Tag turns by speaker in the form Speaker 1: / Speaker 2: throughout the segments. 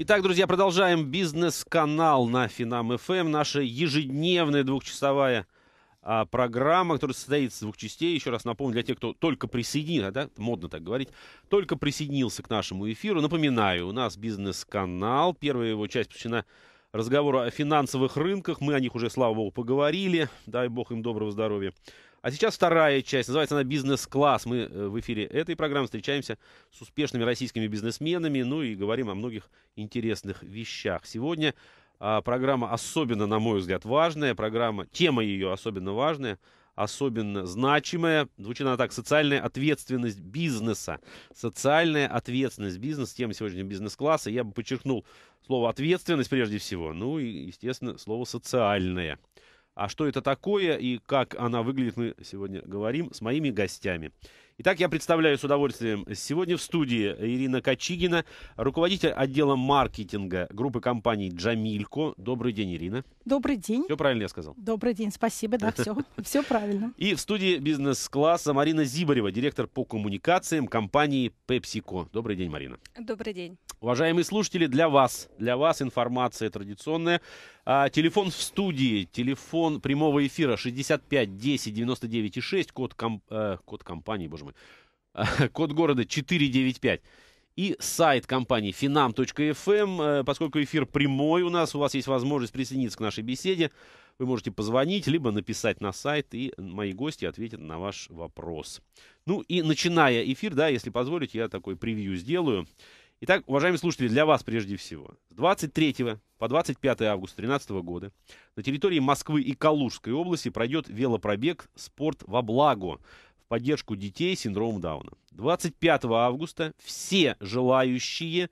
Speaker 1: Итак, друзья, продолжаем бизнес-канал на Финам ФМ. Эм, наша ежедневная двухчасовая а, программа, которая состоит из двух частей. Еще раз напомню, для тех, кто только присоединился, а, да, модно так говорить, только присоединился к нашему эфиру. Напоминаю, у нас бизнес-канал. Первая его часть посвящена разговору о финансовых рынках. Мы о них уже, слава богу, поговорили. Дай бог им доброго здоровья. А сейчас вторая часть, называется она «Бизнес-класс». Мы э, в эфире этой программы встречаемся с успешными российскими бизнесменами, ну и говорим о многих интересных вещах. Сегодня а, программа особенно, на мой взгляд, важная, программа, тема ее особенно важная, особенно значимая. Звучит она так, социальная ответственность бизнеса. Социальная ответственность бизнеса, тема сегодняшнего бизнес-класса. Я бы подчеркнул слово «ответственность» прежде всего, ну и, естественно, слово «социальное». А что это такое и как она выглядит, мы сегодня говорим с моими гостями. Итак, я представляю с удовольствием сегодня в студии Ирина Кочигина, руководитель отдела маркетинга группы компаний «Джамилько». Добрый день, Ирина. Добрый день. Все правильно я сказал?
Speaker 2: Добрый день, спасибо, да, все, все правильно.
Speaker 1: И в студии бизнес-класса Марина Зибарева, директор по коммуникациям компании PepsiCo. Добрый день, Марина.
Speaker 2: Добрый день.
Speaker 1: Уважаемые слушатели, для вас, для вас информация традиционная. А, телефон в студии, телефон прямого эфира 65 10 99 и 6, код, комп, э, код компании, боже мой, код города 495 и сайт компании finam.fm. Эм, э, поскольку эфир прямой у нас, у вас есть возможность присоединиться к нашей беседе. Вы можете позвонить, либо написать на сайт, и мои гости ответят на ваш вопрос. Ну и начиная эфир, да, если позволите, я такой превью сделаю. Итак, уважаемые слушатели, для вас прежде всего. С 23 по 25 августа 2013 года на территории Москвы и Калужской области пройдет велопробег «Спорт во благо» в поддержку детей с синдромом Дауна. 25 августа все желающие,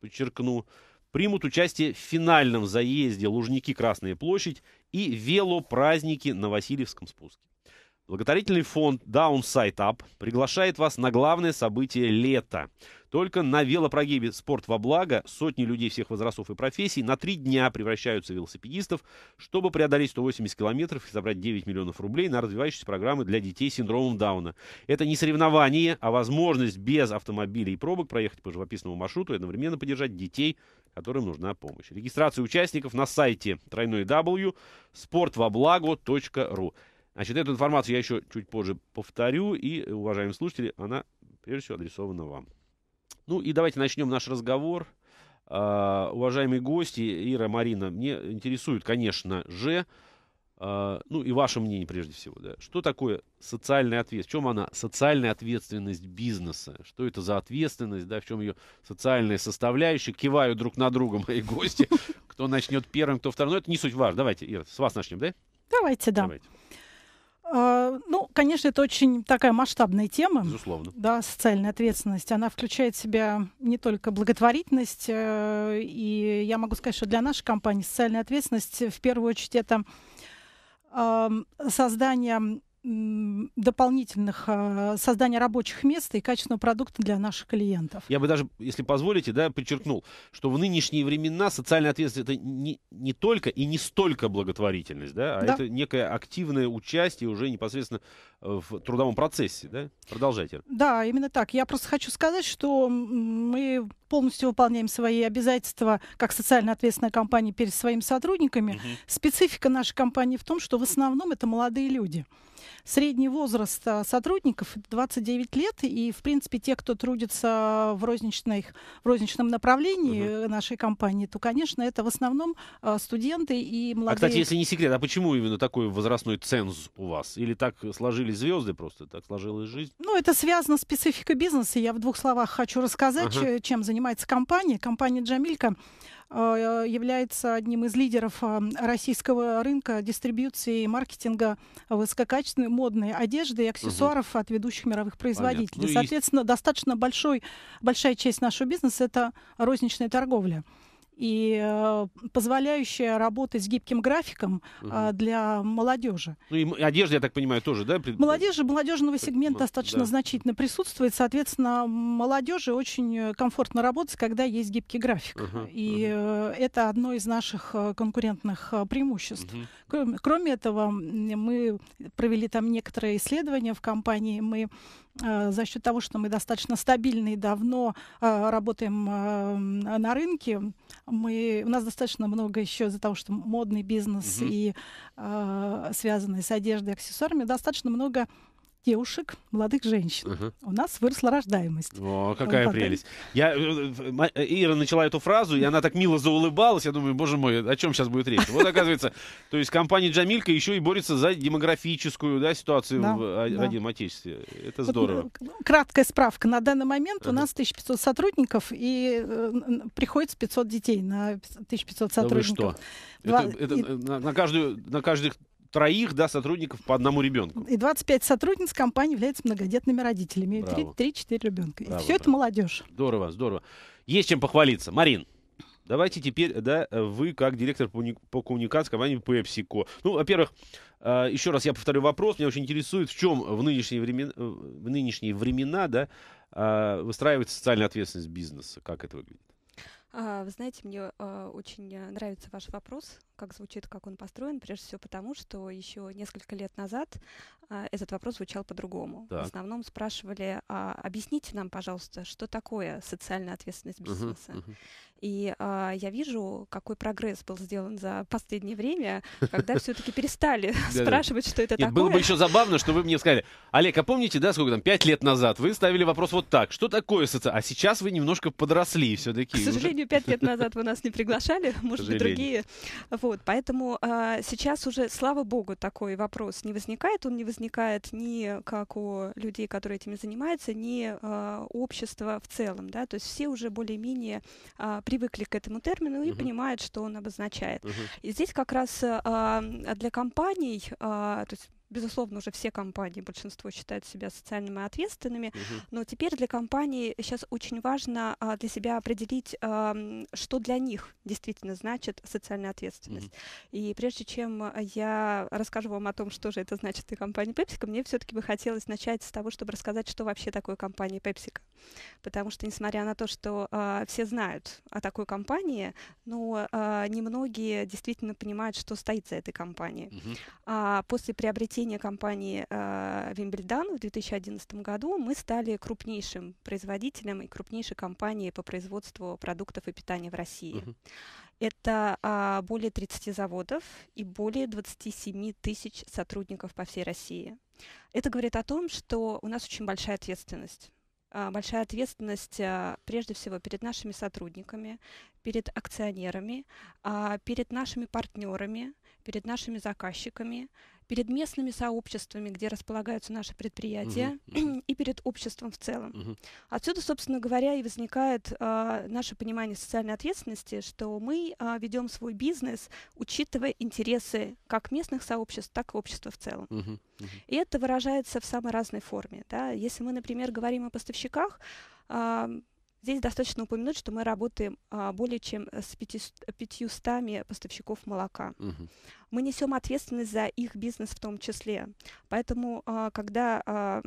Speaker 1: подчеркну, примут участие в финальном заезде Лужники Красная площадь и велопразднике на Васильевском спуске. Благотворительный фонд Downside Up приглашает вас на главное событие лета. Только на велопрогибе «Спорт во благо» сотни людей всех возрастов и профессий на три дня превращаются в велосипедистов, чтобы преодолеть 180 километров и собрать 9 миллионов рублей на развивающиеся программы для детей с синдромом Дауна. Это не соревнование, а возможность без автомобилей и пробок проехать по живописному маршруту и одновременно поддержать детей, которым нужна помощь. Регистрация участников на сайте тройной W sportvoblago.ru. Значит, эту информацию я еще чуть позже повторю, и, уважаемые слушатели, она, прежде всего, адресована вам. Ну и давайте начнем наш разговор. Uh, уважаемые гости, Ира, Марина, мне интересует, конечно же, uh, ну и ваше мнение прежде всего, да, что такое социальная ответственность, в чем она, социальная ответственность бизнеса, что это за ответственность, да, в чем ее социальная составляющая, киваю друг на друга мои гости, кто начнет первым, кто вторым, но это не суть важно, давайте, Ира, с вас начнем, да?
Speaker 2: Давайте, да. Давайте. А, ну, конечно, это очень такая масштабная тема. Безусловно. Да, социальная ответственность. Она включает в себя не только благотворительность. Э, и я могу сказать, что для нашей компании социальная ответственность в первую очередь это создание дополнительных а, создания рабочих мест и качественного продукта для наших клиентов.
Speaker 1: Я бы даже, если позволите, да, подчеркнул, что в нынешние времена социальная ответственность это не, не только и не столько благотворительность, да, а да. это некое активное участие уже непосредственно э, в трудовом процессе, да? Продолжайте.
Speaker 2: Да, именно так. Я просто хочу сказать, что мы полностью выполняем свои обязательства как социально ответственная компания перед своими сотрудниками. Угу. Специфика нашей компании в том, что в основном это молодые люди. Средний возраст а, сотрудников 29 лет, и, в принципе, те, кто трудится в, розничной, в розничном направлении угу. нашей компании, то, конечно, это в основном а, студенты и молодые. А, кстати, если не
Speaker 1: секрет, а почему именно такой возрастной ценз у вас? Или так сложились звезды просто, так сложилась жизнь?
Speaker 2: Ну, это связано с спецификой бизнеса. Я в двух словах хочу рассказать, ага. Э, чем занимается компания. Компания «Джамилька» Э, является одним из лидеров э, российского рынка дистрибьюции и маркетинга высококачественной модной одежды и аксессуаров угу. от ведущих мировых производителей. Ну, Соответственно, есть... достаточно большой, большая часть нашего бизнеса это розничная торговля и э, позволяющая работать с гибким графиком угу. для молодежи.
Speaker 1: Ну и одежда, я так понимаю, тоже, да?
Speaker 2: Молодежи, молодежного сегмента да. достаточно значительно присутствует. Соответственно, молодежи очень комфортно работать, когда есть гибкий график. Угу. И угу. это одно из наших э, конкурентных преимуществ. Угу. Кроме, кроме этого, мы провели там некоторые исследования в компании. Мы Э, за счет того, что мы достаточно стабильно и давно э, работаем э, на рынке, мы, у нас достаточно много еще из-за того, что модный бизнес угу. и связанный с одеждой и аксессуарами, достаточно много девушек, молодых женщин. Угу. У нас выросла рождаемость.
Speaker 1: О, какая вот прелесть. Я, э, э, э, Ира начала эту фразу, и она так мило заулыбалась. Я думаю, боже мой, о чем сейчас будет речь? Вот оказывается, то есть компания «Джамилька» еще и борется за демографическую да, ситуацию да, в родном да. отечестве. Это здорово. Вот,
Speaker 2: краткая справка. На данный момент у нас 1500 сотрудников, и э, приходится 500 детей на 1500 сотрудников.
Speaker 1: Да вы что? Два... Это, это, и... на, на, каждую, на каждых троих да, сотрудников по одному ребенку.
Speaker 2: И 25 сотрудниц компании являются многодетными родителями. 3-4 ребенка. Браво, и все браво. это молодежь.
Speaker 1: Здорово, здорово. Есть чем похвалиться. Марин. Давайте теперь, да, вы как директор по, по коммуникации компании PepsiCo. Ну, во-первых, э, еще раз я повторю вопрос. Меня очень интересует, в чем в нынешние времена, э, в нынешние времена да, э, выстраивается социальная ответственность бизнеса. Как это выглядит?
Speaker 3: А, вы знаете, мне очень нравится ваш вопрос как звучит, как он построен, прежде всего потому, что еще несколько лет назад э, этот вопрос звучал по-другому. В основном спрашивали, а, объясните нам, пожалуйста, что такое социальная ответственность бизнеса. Uh-huh, uh-huh. И а, я вижу, какой прогресс был сделан за последнее время, когда все-таки перестали спрашивать, что это такое. Было бы еще
Speaker 1: забавно, что вы мне сказали, Олег, а помните, да, сколько там, пять лет назад вы ставили вопрос вот так, что такое социальная... А сейчас вы немножко подросли все-таки. К сожалению,
Speaker 3: пять лет назад вы нас не приглашали, может быть, другие. Вот. Вот, поэтому а, сейчас уже, слава богу, такой вопрос не возникает. Он не возникает ни как у людей, которые этим занимаются, ни а, общества в целом. Да? То есть все уже более-менее а, привыкли к этому термину и uh-huh. понимают, что он обозначает. Uh-huh. И здесь как раз а, для компаний, а, то есть безусловно, уже все компании, большинство считают себя социальными ответственными, угу. но теперь для компаний сейчас очень важно а, для себя определить, а, что для них действительно значит социальная ответственность. Угу. И прежде чем я расскажу вам о том, что же это значит для компании PepsiCo, мне все-таки бы хотелось начать с того, чтобы рассказать, что вообще такое компания PepsiCo. Потому что, несмотря на то, что а, все знают о такой компании, но а, немногие действительно понимают, что стоит за этой компанией. Угу. А, после приобретения приобретения компании э, в 2011 году мы стали крупнейшим производителем и крупнейшей компанией по производству продуктов и питания в России. Угу. Это э, более 30 заводов и более 27 тысяч сотрудников по всей России. Это говорит о том, что у нас очень большая ответственность а, большая ответственность а, прежде всего перед нашими сотрудниками, перед акционерами, перед нашими партнерами, перед нашими заказчиками, перед местными сообществами, где располагаются наши предприятия, uh-huh, uh-huh. и перед обществом в целом. Uh-huh. Отсюда, собственно говоря, и возникает э, наше понимание социальной ответственности, что мы э, а, ведем свой бизнес, учитывая интересы как местных сообществ, так и общества в целом. Uh-huh, uh-huh. И это выражается в самой разной форме. Да? Если мы, например, говорим о поставщиках, э, Здесь достаточно упомянуть, что мы работаем а, более чем с 500 поставщиков молока. Угу. Мы несем ответственность за их бизнес в том числе. Поэтому, а, когда а,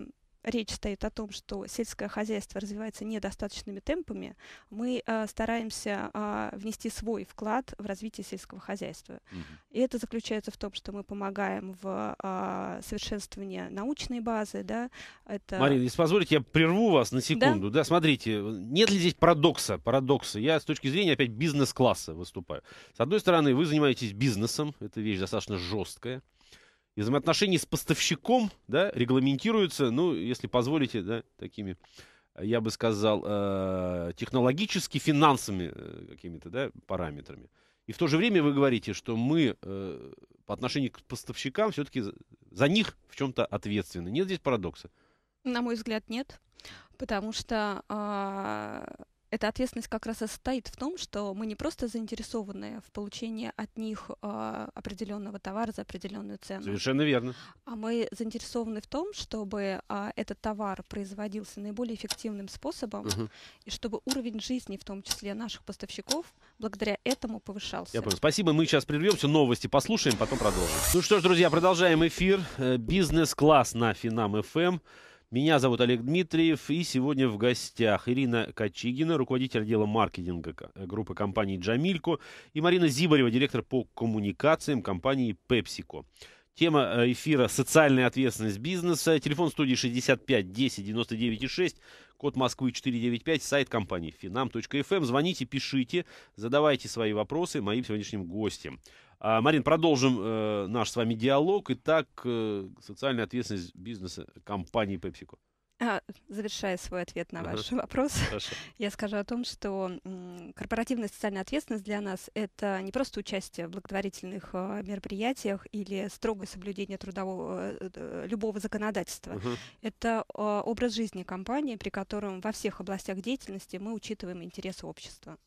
Speaker 3: речь стоит о том, что сельское хозяйство развивается недостаточными темпами, мы э, стараемся э, внести свой вклад в развитие сельского хозяйства. Угу. И это заключается в том, что мы помогаем в э, совершенствовании научной базы. Да, это... Марина, если
Speaker 1: позволите, я прерву вас на секунду. Да? да, смотрите, нет ли здесь парадокса? Парадокса. Я с точки зрения опять бизнес-класса выступаю. С одной стороны, вы занимаетесь бизнесом, это вещь достаточно жесткая и взаимоотношения с поставщиком, да, регламентируются, ну, если позволите, да, такими, я бы сказал, э, технологически финансовыми э, какими-то, да, параметрами. И в то же время вы говорите, что мы э, по отношению к поставщикам все-таки за них в чем-то ответственны. Нет здесь парадокса?
Speaker 3: На мой взгляд, нет. Потому что э, эта ответственность как раз и состоит в том, что мы не просто заинтересованы в получении от них э, определенного товара за определенную цену. Совершенно верно. А мы заинтересованы в том, чтобы э, этот товар производился наиболее эффективным способом угу. и чтобы уровень жизни, в том числе наших поставщиков, благодаря этому повышался. Я
Speaker 1: понял. Спасибо. Мы сейчас прервемся, новости послушаем, потом продолжим. Ну что ж, друзья, продолжаем эфир. Э, бизнес-класс на Финам FM. Меня зовут Олег Дмитриев, и сегодня в гостях Ирина Кочигина, руководитель отдела маркетинга группы компании Джамильку, и Марина Зибарева, директор по коммуникациям компании «Пепсико». Тема э, эфира «Социальная ответственность бизнеса». Телефон студии 65 10 99 6. Код Москвы 495. Сайт компании finam.fm. Эм». Звоните, пишите, задавайте свои вопросы моим сегодняшним гостям. А, Марин, продолжим э, наш с вами диалог. Итак, э, социальная ответственность бизнеса компании PepsiCo.
Speaker 3: А, завершая свой ответ на ваш uh-huh. вопрос, Хорошо. я скажу о том, что корпоративная социальная ответственность для нас это не просто участие в благотворительных а, мероприятиях или строгое соблюдение трудового э, любого законодательства. Uh-huh. Это а, образ жизни компании, при котором во всех областях деятельности мы учитываем интересы общества.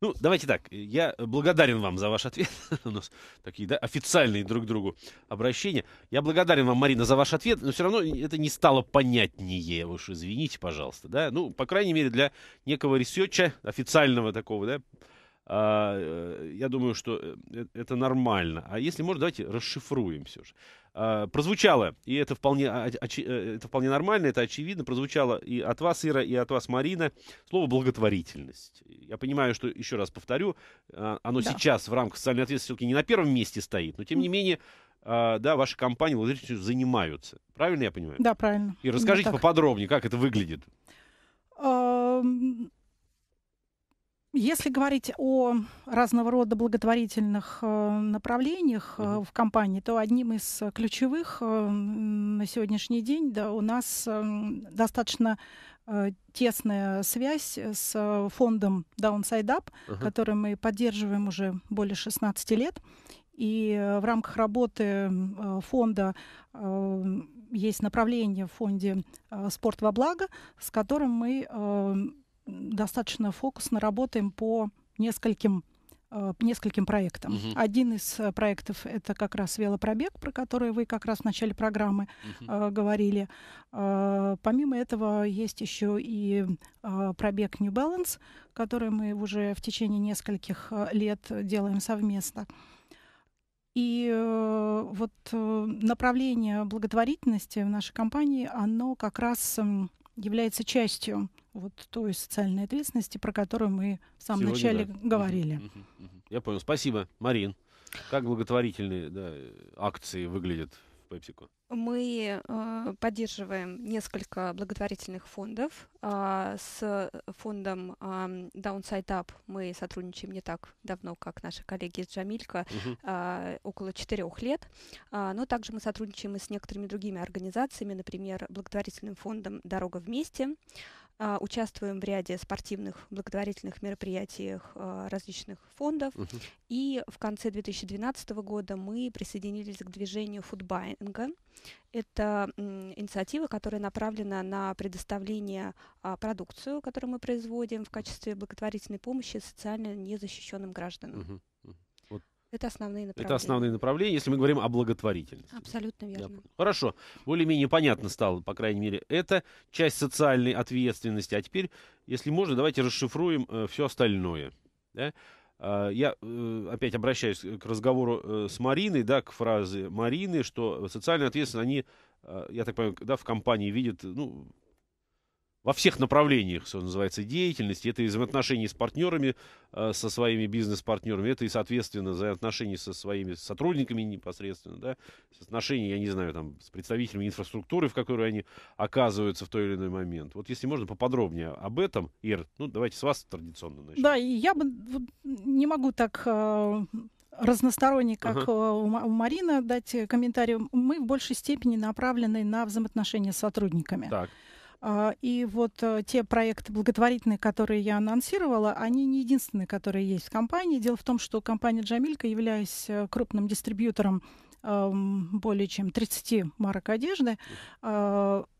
Speaker 1: Ну, давайте так. Я благодарен вам за ваш ответ. У нас такие да, официальные друг другу обращения. Я благодарен вам, Марина, за ваш ответ, но все равно это не стало понятнее. Вы уж извините, пожалуйста. Да? Ну, по крайней мере, для некого ресерча, официального такого, да, а, э, я думаю, что э, э, это нормально. А если можно, давайте расшифруем все же. А, прозвучало, и это вполне, а, это вполне нормально, это очевидно, прозвучало и от вас, Ира, и от вас, Марина, слово «благотворительность». Я понимаю, что, еще раз повторю, оно да. сейчас в рамках социальной ответственности не на первом месте стоит, но, тем не менее, да, ваши компании благотворительностью занимаются. Правильно я понимаю? Да,
Speaker 2: правильно. И расскажите поподробнее,
Speaker 1: как это выглядит.
Speaker 2: Если говорить о разного рода благотворительных э, направлениях mm-hmm. в компании, то одним из ключевых э, на сегодняшний день да, у нас эм, достаточно тесная связь с фондом Downside Up, uh-huh. который мы поддерживаем уже более 16 лет. И в рамках работы фонда эм, есть направление в фонде «Спорт во благо», с которым мы эм, достаточно фокусно работаем по нескольким э, нескольким проектам. Uh -huh. Один из э, проектов это как раз велопробег, про который вы как раз в начале программы Uh -huh. э, говорили. Э, помимо этого есть еще и э, пробег New Balance, который мы уже в течение нескольких э, лет делаем совместно. И э, вот э, направление благотворительности в нашей компании, оно как раз э, является частью вот той социальной ответственности, про которую мы в самом Сегодня, начале да. говорили. Uh -huh,
Speaker 1: uh -huh, Я понял. Спасибо, Марин. Как благотворительные да, акции выглядят PepsiCo?
Speaker 3: Мы э, поддерживаем несколько благотворительных фондов. Э, с фондом э, Downside Up мы сотрудничаем не так давно, как наши коллеги из Джамилька, угу. э, около четырех лет. Э, но также мы сотрудничаем и с некоторыми другими организациями, например, благотворительным фондом «Дорога вместе», а, участвуем в ряде спортивных благотворительных мероприятиях а, различных фондов. Угу. И в конце 2012 года мы присоединились к движению фудбайинга. Это инициатива, которая направлена на предоставление а, продукцию, которую мы производим в качестве благотворительной помощи социально незащищенным гражданам. Угу. Это основные направления. Это основные
Speaker 1: направления, если мы говорим о благотворительности.
Speaker 3: Абсолютно верно. Я...
Speaker 1: Хорошо. Более-менее понятно стало, по крайней мере, это часть социальной ответственности. А теперь, если можно, давайте расшифруем э, все остальное. Да? А, я э, опять обращаюсь к разговору э, с Мариной, да, к фразе Марины, что социальная ответственность, они, э, я так понимаю, да, в компании видят, ну, во всех направлениях, что называется, деятельности. Это и взаимоотношения с партнерами, э, со своими бизнес-партнерами, это и, соответственно, взаимоотношения со своими сотрудниками непосредственно, да, отношения, я не знаю, там, с представителями инфраструктуры, в которой они оказываются в той или иной момент. Вот если можно поподробнее об этом, Ир, ну, давайте с вас традиционно начнем.
Speaker 2: Да, я бы не могу так э разносторонний, как uh-huh. у Марина, дать комментарий. Мы в большей степени направлены на взаимоотношения с сотрудниками. Так. А, и вот э, те проекты благотворительные, которые я анонсировала, они не единственные, которые есть в компании. Дело в том, что компания «Джамилька», являясь э, крупным дистрибьютором эм, более чем 30 марок одежды,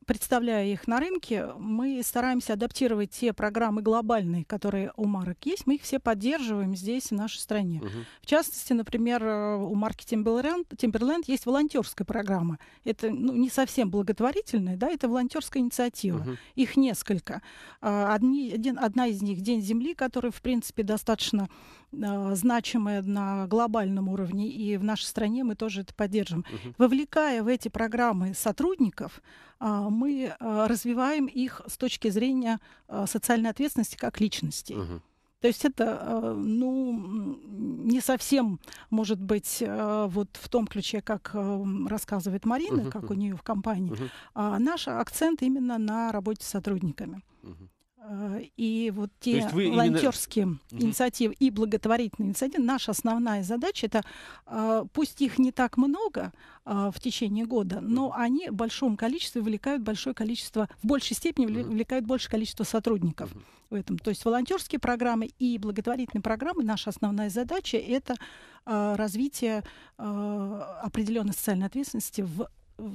Speaker 2: представляя их на рынке, мы стараемся адаптировать те программы глобальные, которые у марок есть. Мы их все поддерживаем здесь, в нашей стране. Угу. В частности, например, у марки Timberland, Timberland есть волонтерская программа. Это ну, не совсем благотворительная, да, это волонтерская инициатива. Угу. Их несколько. А, одни, один, одна из них День Земли, который, в принципе, достаточно э, значимая на глобальном уровне, и в нашей стране мы тоже это поддержим. Угу. Вовлекая в эти программы сотрудников, а, мы а, развиваем их с точки зрения а, социальной ответственности как личностей. Угу. То есть это, ну, не совсем, может быть, вот в том ключе, как рассказывает Марина, uh-huh. как у нее в компании. Uh-huh. А наш акцент именно на работе с сотрудниками. Uh-huh. Э, и вот те волонтерские именно... инициативы и благотворительные инициативы, наша основная задача это, э, пусть их не так много э, в течение года, но они в большом количестве вовлекают большое количество, в большей степени вовлекают большее количество сотрудников в этом. То есть волонтерские программы и благотворительные программы, наша основная задача это развитие определенной социальной ответственности в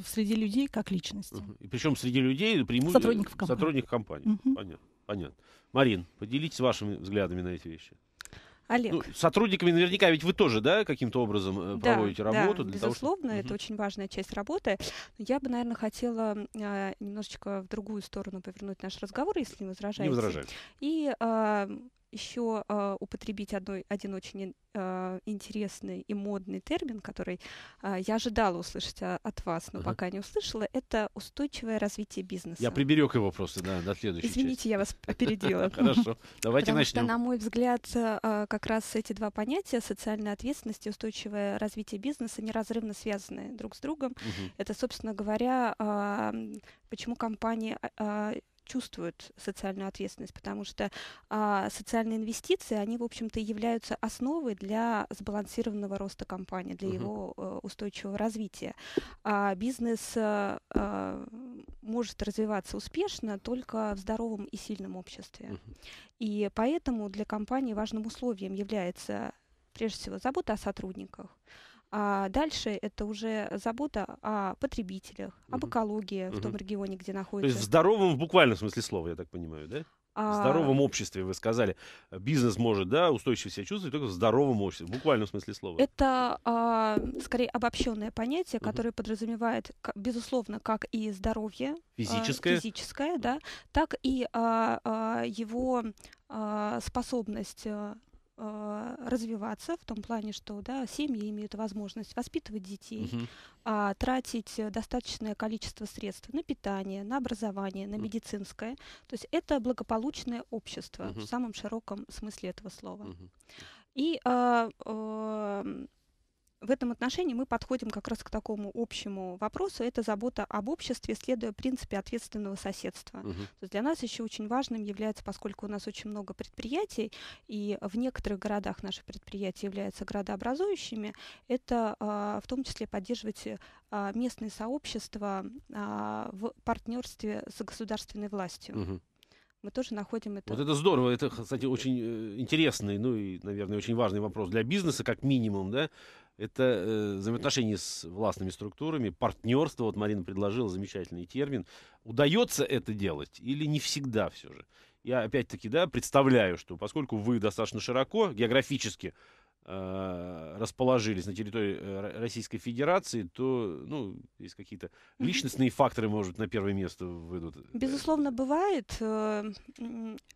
Speaker 2: среди людей как личности. Угу.
Speaker 1: И причем среди людей приму... сотрудников компании. Сотрудников компании. Угу. Понятно. Понятно. Марин, поделитесь вашими взглядами на эти вещи. Олег. Ну, сотрудниками наверняка, ведь вы тоже, да, каким-то образом э, да, проводите работу? Да, для безусловно, того, чтобы... это угу.
Speaker 3: очень важная часть работы. я бы, наверное, хотела э, немножечко в другую сторону повернуть наш разговор, если не возражаете. Не возражаю. И э, еще э, а, употребить одной, один очень э, интересный и модный термин, который э, я ожидала услышать от вас, но uh-huh. пока не услышала, это устойчивое развитие бизнеса. Я приберег
Speaker 1: его просто да, на следующий Извините, часть. я вас опередила. Хорошо, давайте Потому начнем. Что, на
Speaker 3: мой взгляд, э, как раз эти два понятия, социальная ответственность и устойчивое развитие бизнеса, неразрывно связаны друг с другом. Uh-huh. Это, собственно говоря, э, почему компании... Э, чувствуют социальную ответственность, потому что а, социальные инвестиции, они, в общем-то, являются основой для сбалансированного роста компании, для uh-huh. его а, устойчивого развития. А, бизнес э, а, может развиваться успешно только в здоровом и сильном обществе. Uh-huh. И поэтому для компании важным условием является, прежде всего, забота о сотрудниках, а дальше это уже забота о потребителях, угу. об экологии угу. в том регионе, где находится. То есть в здоровом
Speaker 1: в буквальном смысле слова, я так понимаю, да? В а здоровом обществе, вы сказали. Бизнес может, да, устойчиво себя чувствовать только в здоровом обществе, в буквальном смысле слова.
Speaker 3: Это а, скорее обобщенное понятие, которое угу. подразумевает, безусловно, как и здоровье. А, физическое. физическое, да, так и его способность э, развиваться в том плане, что да, семьи имеют возможность воспитывать детей, угу. а, тратить достаточное количество средств на питание, на образование, на угу. медицинское. То есть это благополучное общество угу. в самом широком смысле этого слова. Угу. И э, э, в этом отношении мы подходим как раз к такому общему вопросу. Это забота об обществе, следуя принципе ответственного соседства. Угу. То есть для нас еще очень важным является, поскольку у нас очень много предприятий, и в некоторых городах наши предприятия являются градообразующими, это а, в том числе поддерживать а, местные сообщества а, в партнерстве с государственной властью. Угу мы тоже находим это. Вот это
Speaker 1: здорово, это, кстати, очень э, интересный, ну и, наверное, очень важный вопрос для бизнеса, как минимум, да, это э, взаимоотношения с властными структурами, партнерство, вот Марина предложила замечательный термин. Удается это делать или не всегда все же? Я опять-таки, да, представляю, что поскольку вы достаточно широко географически Э, расположились на территории э, Российской Федерации, то, ну, есть какие-то личностные факторы, может, на первое место выйдут.
Speaker 3: Безусловно, бывает. Э,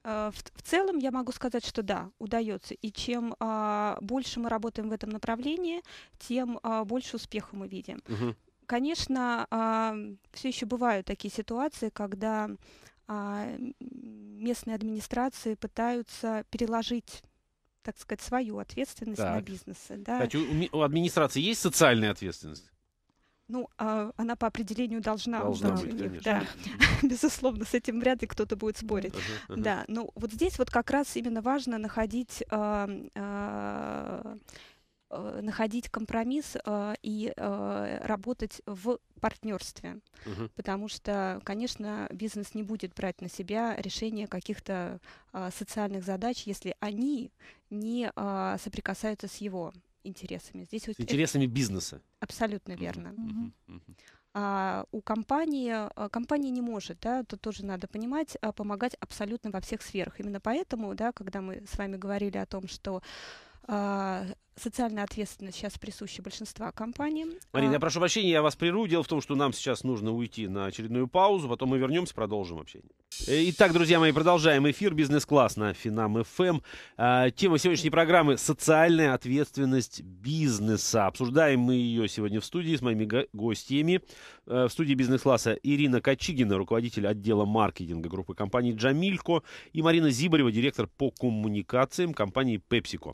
Speaker 3: в целом я могу сказать, что да, удается. И чем а, больше мы работаем в этом направлении, тем а, больше успеха мы видим. Угу. Конечно, а, все еще бывают такие ситуации, когда местные администрации пытаются переложить так сказать, свою ответственность так. на бизнесы. Да. Кстати,
Speaker 1: у, администрации есть социальная ответственность?
Speaker 3: Ну, а, она по определению должна, должна быть, быть у них, конечно. да. Безусловно, с этим вряд ли кто-то будет спорить. Uh-huh, uh-huh. Да, Ну, вот здесь вот как раз именно важно находить... А, а, э, находить компромисс э, и э, работать в партнерстве, угу. потому что, конечно, бизнес не будет брать на себя решение каких-то а, социальных задач, если они не а, соприкасаются с его интересами. Здесь с интересами это... бизнеса. Абсолютно верно. Угу. Угу. А, у компании а, компания не может, да, тут тоже надо понимать, а, помогать абсолютно во всех сферах. Именно поэтому, да, когда мы с вами говорили о том, что а, социальная ответственность сейчас присуща большинства компаний. Марина, а... я
Speaker 1: прошу прощения, я вас прерву. Дело в том, что нам сейчас нужно уйти на очередную паузу, потом мы вернемся, продолжим общение. Э, итак, друзья мои, продолжаем эфир «Бизнес-класс» на Финам ФМ. Эм. А, тема сегодняшней программы – социальная ответственность бизнеса. Обсуждаем мы ее сегодня в студии с моими гостями. Э, в студии «Бизнес-класса» Ирина Кочигина, руководитель отдела маркетинга группы компании «Джамилько», и Марина Зибарева, директор по коммуникациям компании «Пепсико».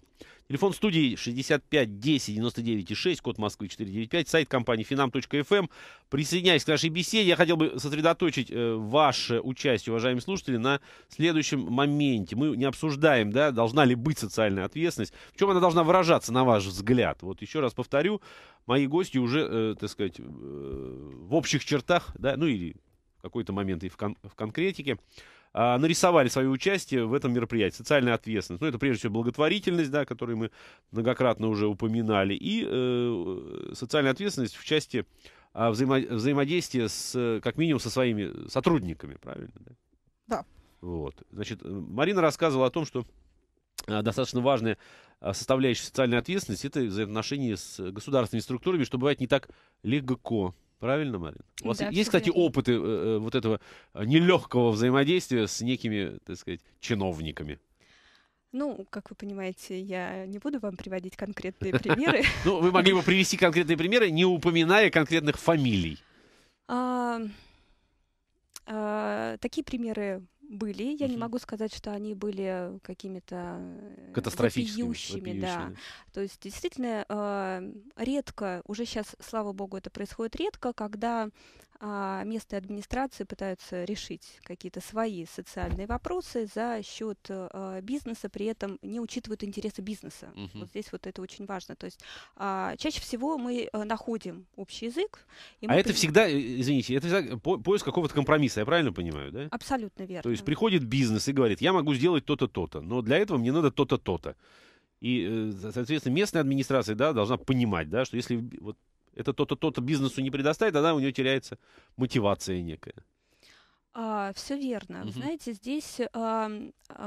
Speaker 1: Телефон студии 65 10 99 и 6, код Москвы 495, сайт компании finam.fm. Эм. Присоединяясь к нашей беседе, я хотел бы сосредоточить э, ваше участие, уважаемые слушатели, на следующем моменте. Мы не обсуждаем, да, должна ли быть социальная ответственность, в чем она должна выражаться, на ваш взгляд. Вот еще раз повторю, мои гости уже, э, так сказать, э, в общих чертах, да, ну или в какой-то момент и в, кон в конкретике, а, нарисовали свое участие в этом мероприятии. Социальная ответственность. Ну, это прежде всего благотворительность, да, которую мы многократно уже упоминали, и э, социальная ответственность в части а, взаимо взаимодействия с, как минимум, со своими сотрудниками, правильно? Да. да. Вот. Значит, э, Марина рассказывала о том, что а, достаточно важная а, составляющая социальной ответственности — это взаимоотношения с государственными структурами, что бывает не так легко. Правильно, Марин? У вас да, есть, кстати, верно. опыты э, э, вот этого э, нелегкого взаимодействия с некими, так сказать, чиновниками?
Speaker 3: Ну, как вы понимаете, я не буду вам приводить конкретные примеры. Ну, вы могли бы
Speaker 1: привести конкретные примеры, не упоминая конкретных фамилий.
Speaker 3: А, а, такие примеры были. Я угу. не могу сказать, что они были какими-то э, катастрофическими, вопиющими, да. да. То есть действительно э, редко, уже сейчас, слава богу, это происходит редко, когда а местные администрации пытаются решить какие-то свои социальные вопросы за счет э, бизнеса, при этом не учитывают интересы бизнеса. Угу. Вот здесь вот это очень важно. То есть э, чаще всего мы э, находим общий язык. а это при... всегда,
Speaker 1: э, извините, это всегда по поиск какого-то компромисса, я правильно понимаю, да?
Speaker 3: Абсолютно верно. То
Speaker 1: есть приходит бизнес и говорит, я могу сделать то-то, то-то, но для этого мне надо то-то, то-то. И, э, соответственно, местная администрация да, должна понимать, да, что если вот это то-то, то-то бизнесу не предоставит, тогда у нее теряется мотивация некая.
Speaker 3: А, все верно. Угу. знаете, здесь а,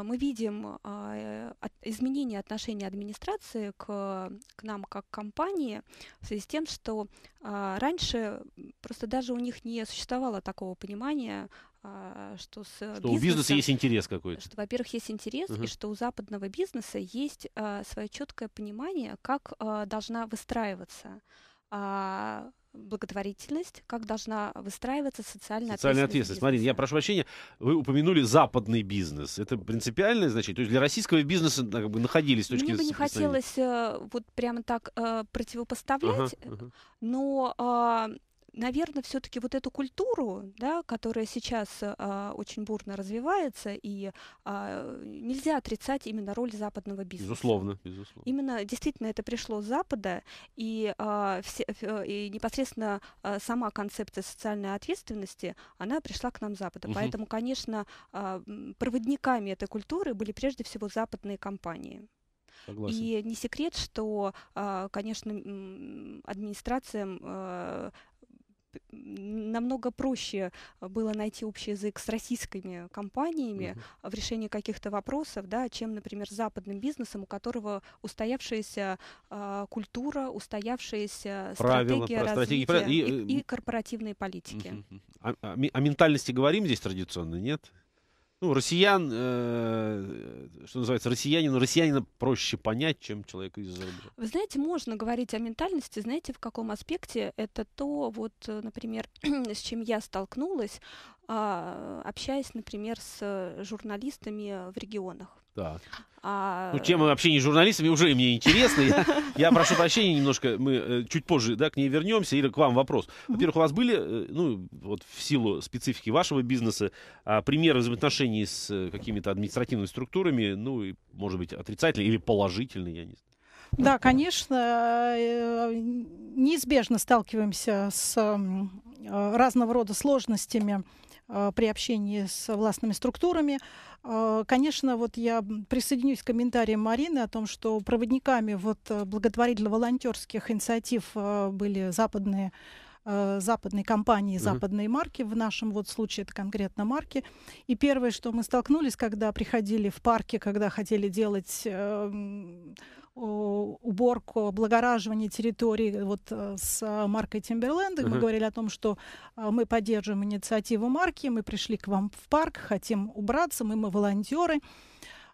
Speaker 3: мы видим а, от, изменение отношения администрации к, к нам как компании в связи с тем, что а, раньше просто даже у них не существовало такого понимания, а, что с что бизнесом, у бизнеса
Speaker 1: есть интерес какой-то. Что,
Speaker 3: во-первых, есть интерес, uh и что у западного бизнеса есть а, свое четкое понимание, как а, должна выстраиваться а, благотворительность, как должна выстраиваться социальная, социальная ответственность. ответственность.
Speaker 1: я прошу прощения, вы упомянули западный бизнес. Это принципиальное значение? То есть для российского бизнеса как бы, находились точки Мне бы не хотелось
Speaker 3: э, вот прямо так э, противопоставлять, ага, ага. но а, наверное, все-таки вот эту культуру, да, которая сейчас а, очень бурно развивается, и а, нельзя отрицать именно роль западного бизнеса. Безусловно, безусловно. Именно действительно это пришло с Запада, и, а, все, и непосредственно а, сама концепция социальной ответственности, она пришла к нам с Запада. Угу. Поэтому, конечно, а, проводниками этой культуры были прежде всего западные компании. Согласен. И не секрет, что, а, конечно, администрациям а, намного проще э, было найти общий язык с российскими компаниями uh-huh. в решении каких-то вопросов, да, чем, например, с западным бизнесом, у которого устоявшаяся э, культура, устоявшаяся Правила, стратегия развития стратегии, и, и, э, и корпоративные политики.
Speaker 1: Uh-huh. О, о, о ментальности говорим здесь традиционно, нет? Ну, россиян, э, что называется, россиянин, россиянина проще понять, чем человек из зарубежья.
Speaker 3: Вы знаете, можно говорить о ментальности, знаете, в каком аспекте? Это то, вот, э, например, с чем я столкнулась, а, общаясь, например, с э, журналистами в регионах. Так. А... Ну, тема
Speaker 1: общения с журналистами уже мне интересна. Я, я прошу прощения немножко, мы э, чуть позже да, к ней вернемся. Или к вам вопрос. Во-первых, у вас были, э, ну, вот в силу специфики вашего бизнеса, э, примеры взаимоотношений с э, какими-то административными структурами, ну, и, может быть, отрицательные или положительные, я не знаю.
Speaker 2: Да, конечно, э, неизбежно сталкиваемся с э, разного рода сложностями а, при общении с властными структурами. А, конечно, вот я присоединюсь к комментариям Марины о том, что проводниками вот э, благотворительно-волонтерских инициатив а, были западные западной компании, uh-huh. западные марки. В нашем вот случае это конкретно марки. И первое, что мы столкнулись, когда приходили в парке, когда хотели делать эм, уборку, облагораживание территории вот э, с э, маркой Тимберленд. Uh-huh. Мы говорили о том, что э, мы поддерживаем инициативу марки, мы пришли к вам в парк, хотим убраться, мы, мы волонтеры.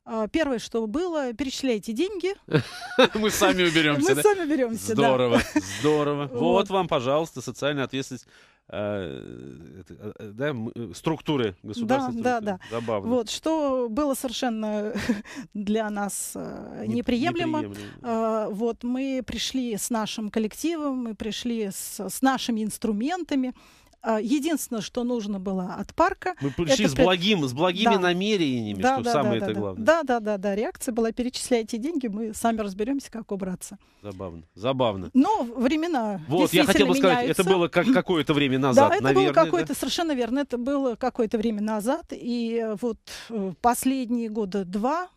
Speaker 2: А, первое, что было, перечисляйте деньги.
Speaker 1: Мы сами уберемся. Мы сами уберемся. Здорово, здорово. Вот вам, пожалуйста, социальная ответственность э, э, э, структуры государственной. Да, да, да. Добавлю.
Speaker 2: Вот, что было совершенно для нас неприемлемо. А, вот мы пришли с нашим коллективом, мы пришли с нашими инструментами. А, единственное, что нужно было от парка... Мы пришли это... с, благим, с благими да.
Speaker 1: намерениями, да, что да, самое да, это да, главное. Да,
Speaker 2: да, да, да. Реакция была, перечисляйте деньги, мы сами разберемся, как убраться.
Speaker 1: Забавно, забавно.
Speaker 2: Но времена Вот, я хотел бы меняются. сказать, это было как,
Speaker 1: какое-то время назад, Да, это наверное, было какое-то, да?
Speaker 2: совершенно верно, это было какое-то время назад. И э, вот э, последние года два,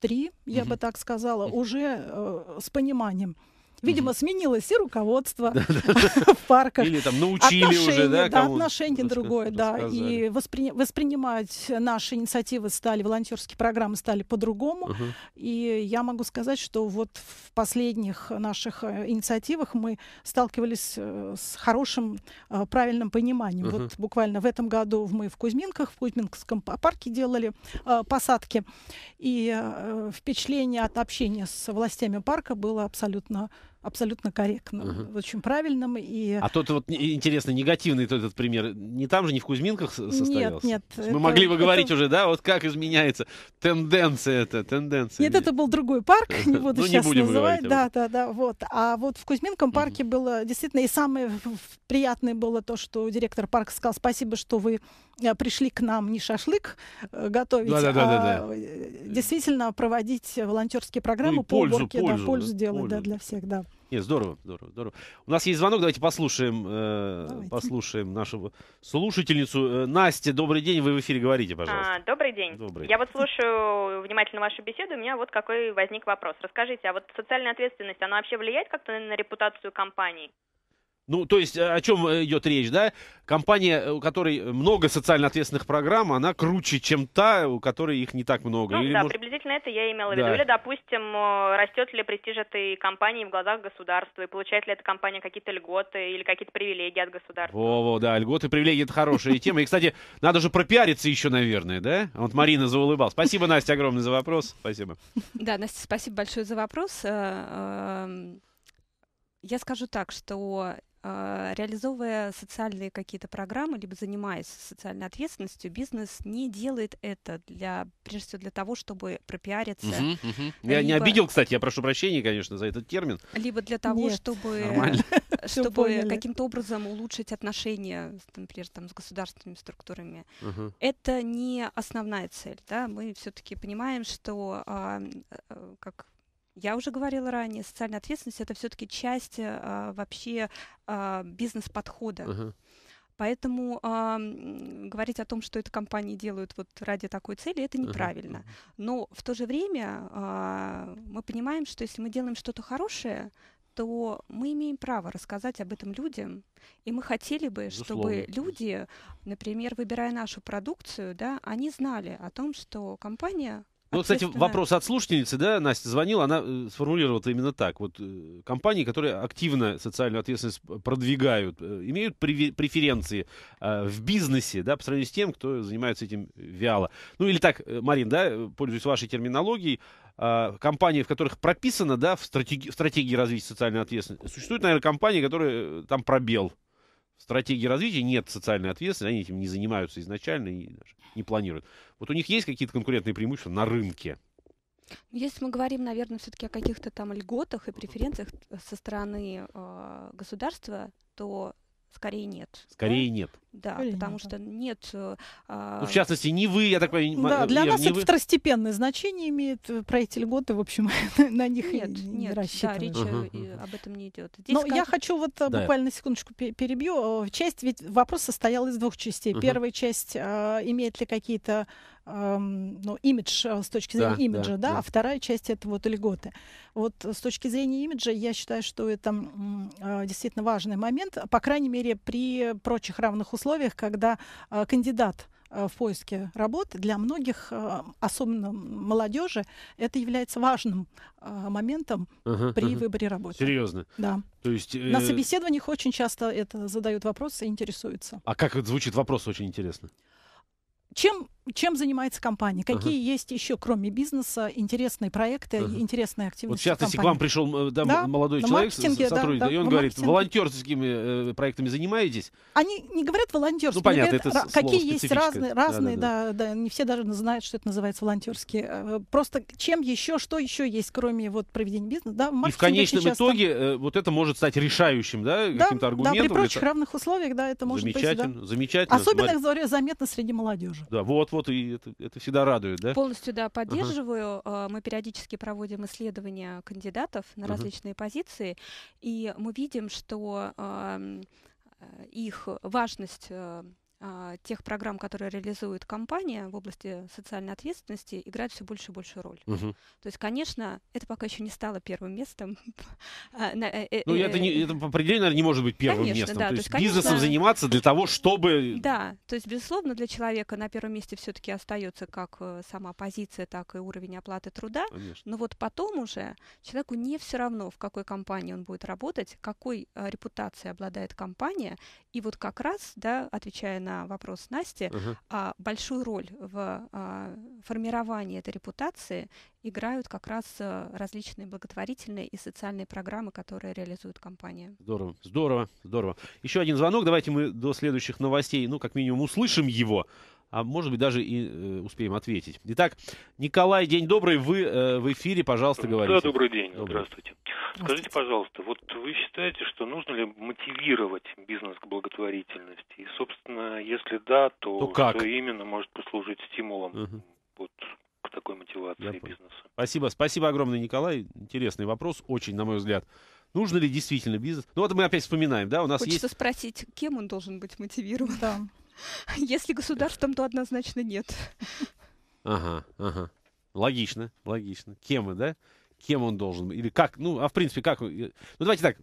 Speaker 2: три, я угу. бы так сказала, уже э, с пониманием Видимо, сменилось и руководство
Speaker 1: в парках. Или там научили уже, да? Да, отношение другое, да. И
Speaker 2: воспринимать наши инициативы стали, волонтерские программы стали по-другому. И я могу сказать, что вот в последних наших э, инициативах мы сталкивались э, с хорошим, э, правильным пониманием. Вот буквально в этом году мы в Кузьминках, в Кузьминском парке делали посадки. И впечатление от общения с властями парка было абсолютно абсолютно корректным, угу. очень правильным. И... А
Speaker 1: тот вот, интересно, негативный тот этот пример, не там же, не в Кузьминках состоялся? Нет, нет. Мы это, могли бы это... говорить уже, да, вот как изменяется тенденция это, тенденция.
Speaker 2: Нет, это был другой парк, не буду ну, сейчас не будем называть. Да, да, да, вот. А вот в Кузьминком парке было действительно, и самое приятное было то, что директор парка сказал, спасибо, что вы Э, пришли к нам не шашлык э, готовить, да, да, да, а да, да. Э, действительно проводить волонтерские программы ну, по пользу, уборке, пользу, да, пользу да, делать пользу. Да, для всех, да.
Speaker 1: Нет, здорово, здорово, здорово. У нас есть звонок, давайте послушаем, э, давайте. послушаем нашу слушательницу. Настя, добрый день, вы в эфире говорите, а, пожалуйста. А,
Speaker 3: добрый день. Добрый. Я вот слушаю внимательно вашу беседу, у меня вот какой возник вопрос. Расскажите, а вот социальная ответственность, она вообще влияет как-то на репутацию компании?
Speaker 1: Ну, то есть, э, о чем э, идет речь, да? Компания, э, у которой много социально ответственных программ, она круче, чем та, у которой их не так много. Ну, Или да, может...
Speaker 3: приблизительно это я имела в виду. Да. Или, допустим, растет ли престиж этой компании в глазах государства, и получает ли эта компания какие-то льготы или какие-то привилегии от государства.
Speaker 1: Во-во, да, льготы, привилегии — это хорошая тема. И, кстати, надо же пропиариться еще, наверное, да? Вот Марина заулыбалась. Спасибо, Настя, огромное за вопрос. Спасибо.
Speaker 3: Да, Настя, спасибо большое за вопрос. Эм, я скажу так, что а, реализовывая социальные какие-то программы, либо занимаясь социальной ответственностью, бизнес не делает это для, прежде всего для того, чтобы пропиариться. Угу, угу. Я либо... не обидел,
Speaker 1: кстати, я прошу прощения, конечно, за этот термин.
Speaker 3: Либо для того, Нет. чтобы, чтобы каким-то образом улучшить отношения, например, там, с государственными структурами. Угу. Это не основная цель. Да? Мы все-таки понимаем, что, а, э, как я уже говорила ранее, социальная ответственность это все-таки часть а, вообще а, бизнес-подхода. Uh-huh. Поэтому э, говорить о том, что это компании делают вот ради такой цели, это неправильно. Но в то же время э, мы понимаем, что если мы делаем что-то хорошее, то мы имеем право рассказать об этом людям, и мы хотели бы, Безусловно. чтобы люди, например, выбирая нашу продукцию, да, они знали о том, что компания ну,
Speaker 1: кстати, вопрос от слушательницы, да, Настя звонила, она э, сформулировала это именно так. Вот э, компании, которые активно социальную ответственность продвигают, э, имеют преференции в бизнесе, да, по сравнению с тем, кто занимается этим вяло. Ну, или так, Марин, да, пользуясь вашей терминологией, компании, в которых прописано, да, в стратегии, в стратегии развития социальной ответственности, существуют, наверное, компании, которые там пробел стратегии развития нет социальной ответственности, они этим не занимаются изначально и даже не планируют. Вот у них есть какие-то конкурентные преимущества на рынке?
Speaker 3: Если мы говорим, наверное, все-таки о каких-то там льготах и преференциях со стороны э, государства, то Скорее нет. Скорее да? нет. Да, Скорее потому нет, что нет... Э, ну, а... Ну, в частности,
Speaker 1: не вы, я так понимаю... Да, для Ир, нас это вы...
Speaker 2: второстепенное значение имеет. Э, про эти льготы, в общем, на них нет, не нет, рассчитываем. Да, речь uh-huh.
Speaker 1: угу.
Speaker 3: об этом не идет.
Speaker 2: Здесь Но как... я хочу вот да. буквально секундочку перебью. Часть, ведь вопрос состоял из двух частей. Uh-huh. Первая часть, имеет ли какие-то эм, ну, имидж э, с точки зрения да, имиджа, да, да, а вторая часть это вот льготы. Вот с точки зрения имиджа я считаю, что это э, действительно важный момент, по крайней мере при прочих равных условиях, когда э, кандидат э, в поиске работы, для многих, особенно молодежи, это является важным моментом ага, при ага. выборе работы. Серьезно? Да. То есть, э... На собеседованиях очень часто это задают вопросы и интересуются.
Speaker 1: А как это звучит вопрос, очень интересно.
Speaker 2: Чем чем занимается компания? Какие ага. есть еще, кроме бизнеса, интересные проекты, ага. интересные активности? Вот сейчас, если к вам
Speaker 1: пришел э, да, да? молодой на человек, сотрудник, да, да, и он говорит, маркетинге. волонтерскими э, проектами занимаетесь?
Speaker 2: Они не говорят волонтерскими, ну, понятно, говорят, это какие есть разные, разные да, да, да. да, не все даже знают, что это называется волонтерские. Э, э, просто чем еще, что еще есть, кроме вот проведения бизнеса? Да, и в конечном часто...
Speaker 1: итоге э, вот это может стать решающим, да, да каким-то аргументом? Да, при прочих это... равных
Speaker 2: условиях, да, это может замечательно, быть. Замечательно, да.
Speaker 1: замечательно. Особенно,
Speaker 2: Марь... заметно среди молодежи.
Speaker 1: Да, вот, вот работу, и это, это всегда радует, да? Полностью, да, поддерживаю.
Speaker 3: Ага. Э, мы периодически проводим исследования кандидатов на ага. различные позиции, и мы видим, что эм, э, их важность э, а, тех программ, которые реализует компания в области социальной ответственности, играют все больше и больше роль. Угу. То есть, конечно, это пока еще не стало первым местом. А, э, э, ну, э, это, не, это по
Speaker 1: определению, наверное, не может быть первым конечно, местом. Да, то, то есть, конечно, бизнесом заниматься для того, чтобы...
Speaker 3: Да, то есть, безусловно, для человека на первом месте все-таки остается как сама позиция, так и уровень оплаты труда. Конечно. Но вот потом уже человеку не все равно, в какой компании он будет работать, какой репутацией обладает компания. И вот как раз, да, отвечая на на вопрос Насти, угу. а, большую роль в а, формировании этой репутации играют как раз э, различные благотворительные и социальные программы, которые реализует компания.
Speaker 1: Здорово, здорово, здорово. Еще один звонок, давайте мы до следующих новостей, ну, как минимум, услышим его а может быть даже и э, успеем ответить. Итак, Николай, день добрый, вы э, в эфире, пожалуйста, говорите. Да, добрый день, добрый. здравствуйте. Скажите, пожалуйста, вот вы считаете, что нужно ли мотивировать бизнес к благотворительности? И, собственно, если да, то, то как? что именно может послужить стимулом угу. вот, к такой мотивации Я бизнеса? Понял. Спасибо, спасибо огромное, Николай. Интересный вопрос, очень, на мой взгляд нужно ли действительно бизнес. Ну вот мы опять вспоминаем, да, у нас Хочется есть...
Speaker 3: спросить, кем он должен быть мотивирован. Да. Если государством, то однозначно нет.
Speaker 1: Ага, ага. Логично, логично. Кем, да? Кем он должен быть? Или как? Ну, а в принципе, как? Э, ну, давайте так,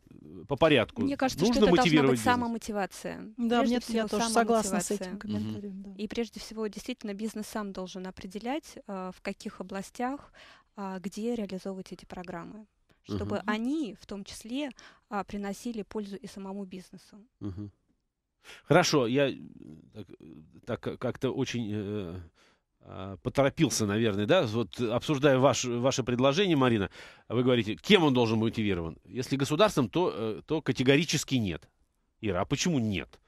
Speaker 1: по порядку. Мне кажется, Нужно что это должна быть бизнес?
Speaker 3: самомотивация. Да, прежде мне всего, я тоже согласна с этим комментарием. Угу. Да. И прежде всего, действительно, бизнес сам должен определять, э, в каких областях, а, где реализовывать эти программы чтобы угу. они в том числе а, приносили пользу и самому бизнесу.
Speaker 1: Угу. Хорошо, я э, так, так э, как-то очень э, а, поторопился, наверное, да? Вот обсуждая ваш, ваше предложение, Марина, вы говорите, кем он должен быть мотивирован? Если государством, то, то категорически нет. Ира, а почему нет?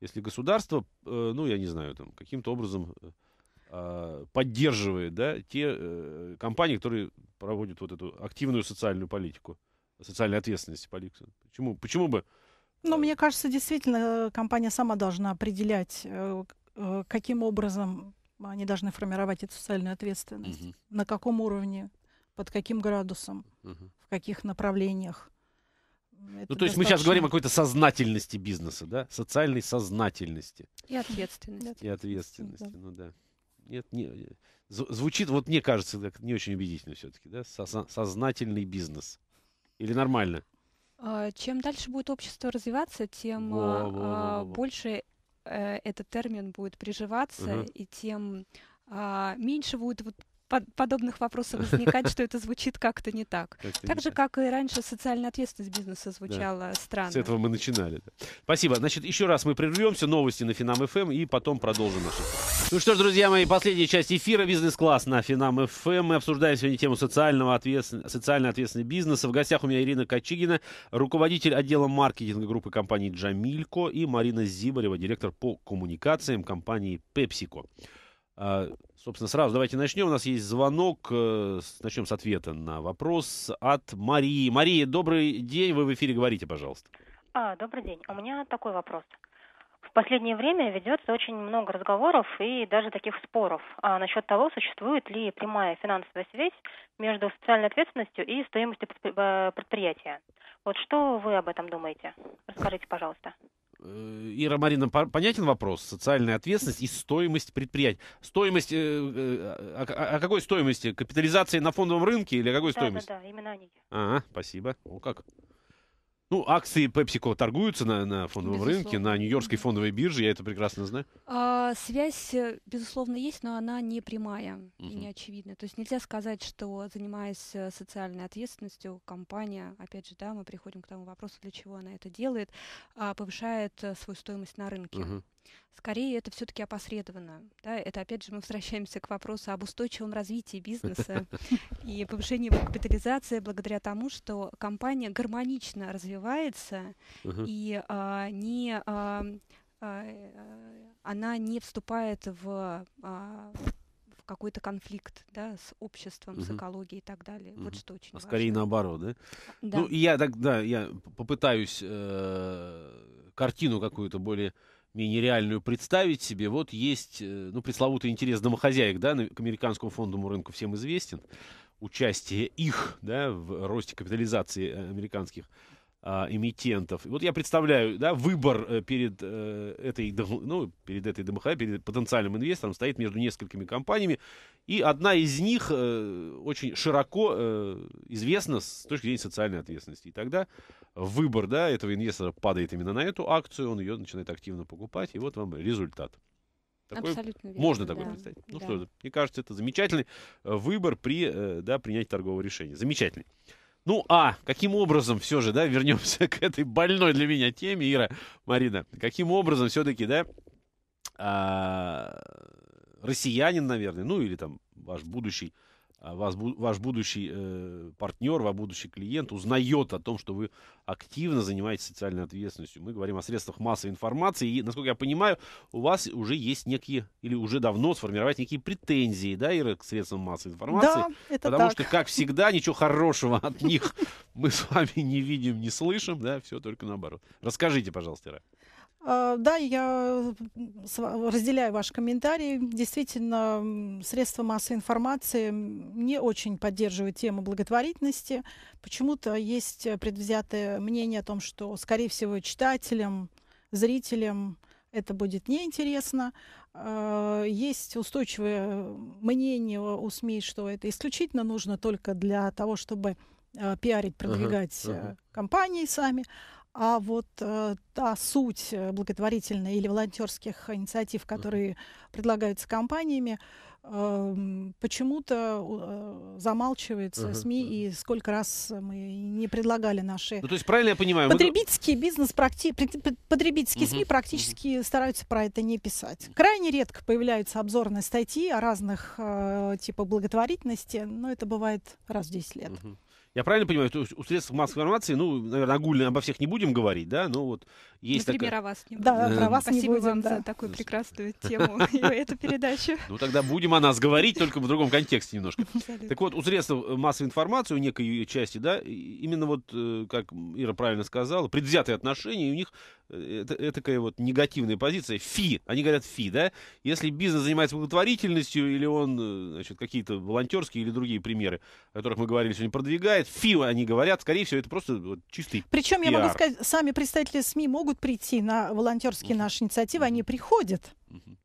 Speaker 1: Если государство, ну, я не знаю, там, каким-то образом а, поддерживает, да, те компании, которые проводят вот эту активную социальную политику, социальную ответственность политику. Почему, почему бы
Speaker 2: ну, мне кажется, действительно, компания сама должна определять, э, э, каким образом они должны формировать эту социальную ответственность, угу. на каком уровне, под каким градусом, угу. в каких направлениях. Ну, это ну, то достаточно... есть мы сейчас говорим о
Speaker 1: какой-то сознательности бизнеса, да? Социальной сознательности. И ответственности. И ответственности, да. ну да. Нет, не, звучит, вот мне кажется, не очень убедительно все-таки, да? сознательный бизнес. Или нормально?
Speaker 3: А, чем дальше будет общество развиваться, тем во, во, во, больше э, этот термин будет приживаться, угу. и тем а, меньше будет вот под подобных вопросов возникает, что это звучит как-то не так. Как так не же, так. как и раньше социальная ответственность бизнеса звучала да. странно. С этого
Speaker 1: мы начинали. Да. Спасибо. Значит, еще раз мы прервемся, новости на Финам ФМ эм и потом продолжим нашу. Ну что ж, друзья мои, последняя часть эфира «Бизнес-класс» на Финам ФМ. Эм. Мы обсуждаем сегодня тему социального ответствен... социально ответственного бизнеса. В гостях у меня Ирина Кочигина, руководитель отдела маркетинга группы компании «Джамилько» и Марина Зибарева, директор по коммуникациям компании PepsiCo. Собственно, сразу давайте начнем. У нас есть звонок. Э, начнем с ответа на вопрос от Марии. Мария, добрый день. Вы в эфире говорите, пожалуйста.
Speaker 2: А, добрый день. У меня такой вопрос. В последнее время ведется очень много разговоров и даже таких споров а, насчет того, существует ли прямая финансовая связь между социальной ответственностью и стоимостью э, предприятия. Вот что вы об этом думаете? Расскажите, пожалуйста.
Speaker 1: Э, Ира Марина, понятен вопрос? Социальная ответственность и стоимость предприятий. Стоимость, о, э, о э, а, а, а какой стоимости? Капитализации на фондовом рынке или о какой да, стоимости?
Speaker 2: Да, да, именно они.
Speaker 1: Ага, спасибо. Ну как? Ну, акции PepsiCo торгуются на, на фондовом безусловно. рынке, на Нью-Йоркской фондовой бирже, я это прекрасно знаю.
Speaker 3: А, связь, э, безусловно, есть, но она не прямая Uh -huh. и не очевидна. То есть нельзя сказать, что, занимаясь э, социальной ответственностью, компания, опять же, да, мы приходим к тому вопросу, для чего она это делает, а, повышает э, свою стоимость на рынке. Uh -huh. Скорее, это все-таки опосредованно. Да? Это, опять же, мы возвращаемся к вопросу об устойчивом развитии бизнеса и повышении его капитализации благодаря тому, что компания гармонично развивается и а, не а, а, она не вступает в какой-то конфликт да, с обществом, угу. с экологией и так далее. Угу. Вот что очень а важно. Скорее
Speaker 1: наоборот, да? да? Ну, я тогда я попытаюсь э, картину какую-то более мне нереальную представить себе. Вот есть, э, ну, пресловутый интерес домохозяек, да, к американскому фондовому рынку всем известен. Участие их, да, в росте капитализации э, американских эмитентов. А, вот я представляю, да, выбор э, перед, э, этой, ну, перед этой ДМХ, перед потенциальным инвестором стоит между несколькими компаниями, и одна из них э, очень широко известна с точки зрения социальной ответственности. И тогда выбор да, этого инвестора падает именно на эту акцию, он ее начинает активно покупать, и вот вам результат. Такой, Абсолютно верно. Можно такое да. представить. Ну да. что, мне кажется, это замечательный выбор при да, принятии торгового решения. Замечательный. Ну, а каким образом все же, да, вернемся к этой больной для меня теме, Ира, Марина, каким образом все-таки, да, а, россиянин, наверное, ну или там ваш будущий а вас, ваш будущий э, партнер, ваш будущий клиент узнает о том, что вы активно занимаетесь социальной ответственностью. Мы говорим о средствах массовой информации, и, насколько я понимаю, у вас уже есть некие, или уже давно сформировать некие претензии, да, Ира, к средствам массовой информации. Да, это потому так. что, как всегда, ничего хорошего от них мы с вами не видим, не слышим, да, все только наоборот. Расскажите, пожалуйста, Ира.
Speaker 2: А, да, я разделяю ваш комментарий. Действительно, средства массовой информации не очень поддерживают тему благотворительности. Почему-то есть э, предвзятое мнение о том, что, скорее всего, читателям, зрителям это будет неинтересно. А, есть устойчивое мнение у СМИ, что это исключительно нужно только для того, чтобы э, пиарить, продвигать uh-huh, uh-huh. компании сами а вот э, та суть э, благотворительной или волонтерских инициатив, которые предлагаются компаниями, э, почему-то э, замалчивается uh-huh, СМИ, и сколько раз мы не предлагали наши... Ну, то есть правильно я понимаю... потребительские вы... бизнес, практи... потребительские uh-huh, СМИ практически uh-huh. стараются про это не писать. Крайне редко появляются обзорные статьи о разных э, типах благотворительности, но это бывает раз в 10 лет. Uh-huh.
Speaker 1: Я правильно понимаю, что у средств массовой информации, ну, наверное, огульно обо всех не будем говорить, да, но ну, вот есть Например, такая... о вас
Speaker 3: не будем. Да, про вас Спасибо не будем, вам да. за такую прекрасную тему и эту передачу. Ну,
Speaker 1: тогда будем о нас говорить, только в другом контексте немножко. Так вот, у средств массовой информации, у некой части, да, именно вот, э, как Ира правильно сказала, предвзятые отношения, у них это такая вот негативная позиция, фи, они говорят фи, да? Если бизнес занимается благотворительностью или он, э, значит, какие-то волонтерские или другие примеры, о которых мы говорили сегодня, продвигает, фи, они говорят, скорее всего, это просто вот, чистый Причем, я могу сказать,
Speaker 2: сами представители СМИ могут прийти на волонтерские наши инициативы, они приходят.